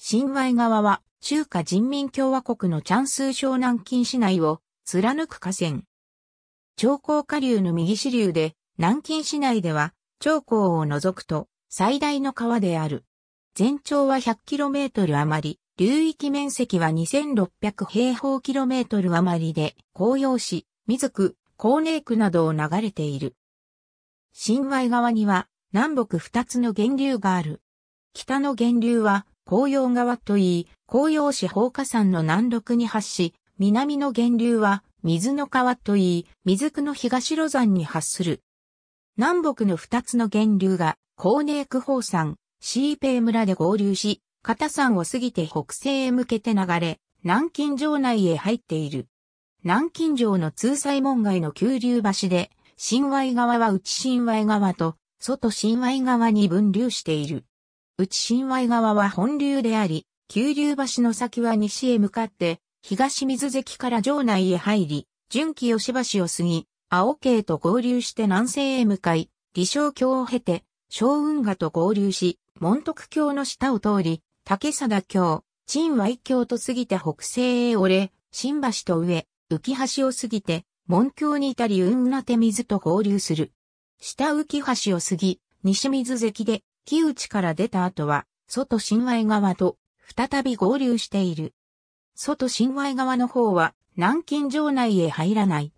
新米側は中華人民共和国のチャンスー南京市内を貫く河川。長江下流の右支流で南京市内では長江を除くと最大の川である。全長は 100km 余り、流域面積は2600平方キロメートル余りで、紅葉市、水区、高寧区などを流れている。新米側には南北二つの源流がある。北の源流は紅葉川といい、紅葉市放火山の南麓に発し、南の源流は水の川といい、水区の東路山に発する。南北の二つの源流が、高寧区宝山、シーペイ村で合流し、片山を過ぎて北西へ向けて流れ、南京城内へ入っている。南京城の通西門外の急流橋で、新外川は内新外川と、外新外川に分流している。内新米川は本流であり、九流橋の先は西へ向かって、東水関から城内へ入り、純喜吉橋を過ぎ、青系と合流して南西へ向かい、李承橋を経て、小雲河と合流し、門徳橋の下を通り、竹貞橋、陳和橋と過ぎて北西へ折れ、新橋と上、浮橋を過ぎて、門橋に至り雲な手水と合流する。下浮橋を過ぎ、西水関で木内から出た後は、外新外側と再び合流している。外新外側の方は南京城内へ入らない。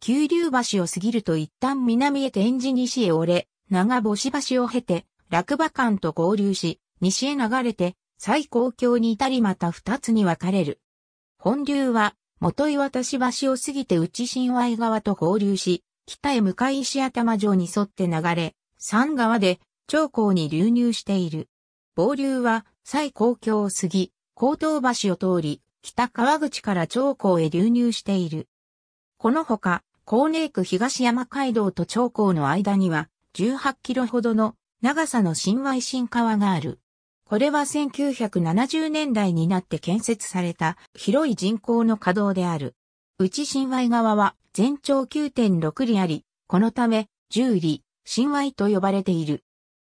急流橋を過ぎると一旦南へ天寺西へ折れ、長星橋を経て、落馬間と合流し、西へ流れて、最高橋に至りまた二つに分かれる。本流は、元岩田市橋を過ぎて内新外側と合流し、北へ向かい石頭城に沿って流れ、山側で長江に流入している。傍流は、西高橋を過ぎ、高等橋を通り、北川口から長江へ流入している。このほか、高寧区東山街道と長江の間には、18キロほどの長さの新和新川がある。これは1970年代になって建設された広い人口の稼働である。内新和川は全長9.6里あり、このため10里、新和と呼ばれている。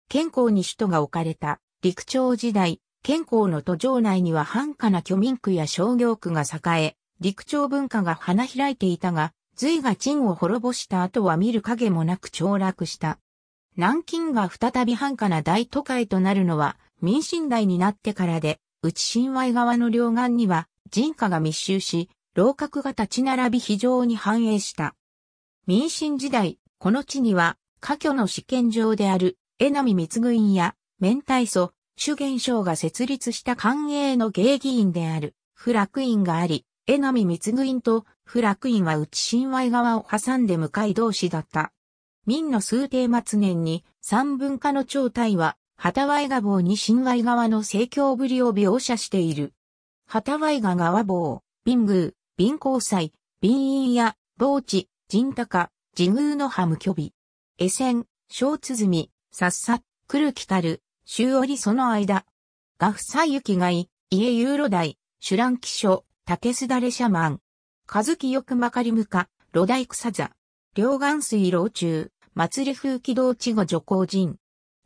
健康に首都が置かれた陸朝時代、健康の都城内には繁華な居民区や商業区が栄え、陸朝文化が花開いていたが、隋が陳を滅ぼした後は見る影もなく凋落した。南京が再び繁華な大都会となるのは民進代になってからで、内新外側の両岸には人家が密集し、楼閣が立ち並び非常に繁栄した。民進時代、この地には、家居の試験場である江波光軍や、明太祖、主元将が設立した官営の芸議員である、不楽院があり、江波光軍と不楽院は内新和側を挟んで向かい同士だった。明の数帝末年に、三分化の長体は、旗ワ賀坊に新和側の盛況ぶりを描写している。旗ワ賀川坊、貧宮、貧交際、貧院や、傍地、神高、地宮のハム虚備。江線、小鼓、さっさ、来る来たる、週折その間。がふさゆきがい、家ユーロ大、シュランキ書、竹すだれシャマン。かずきよくまかりむか、炉大草座。両岸水老中、祭り風気道地後女工人。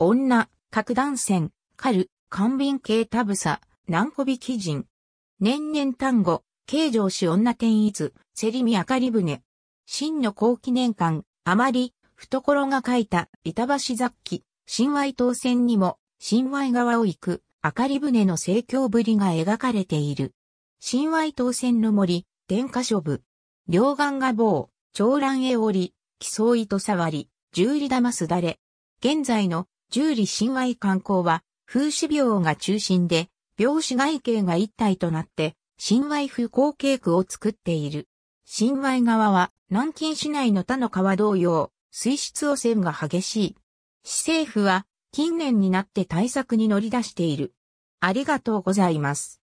女、各断線、かる、官便系タブサ、南小引き人。年々単語、慶上氏女天逸、セリミあかり船。真の高記念館、あまり、懐が書いた板橋雑記、神話当選にも、神話川を行く、明かり船の盛況ぶりが描かれている。神話当選の森、天下書部。両岸が棒、長蘭へ降り、競い糸触り、十里玉すだれ。現在の十里神話観光は、風刺病が中心で、病死外形が一体となって、神話風光景区を作っている。神話川は、南京市内の他の川同様、水質汚染が激しい。市政府は近年になって対策に乗り出している。ありがとうございます。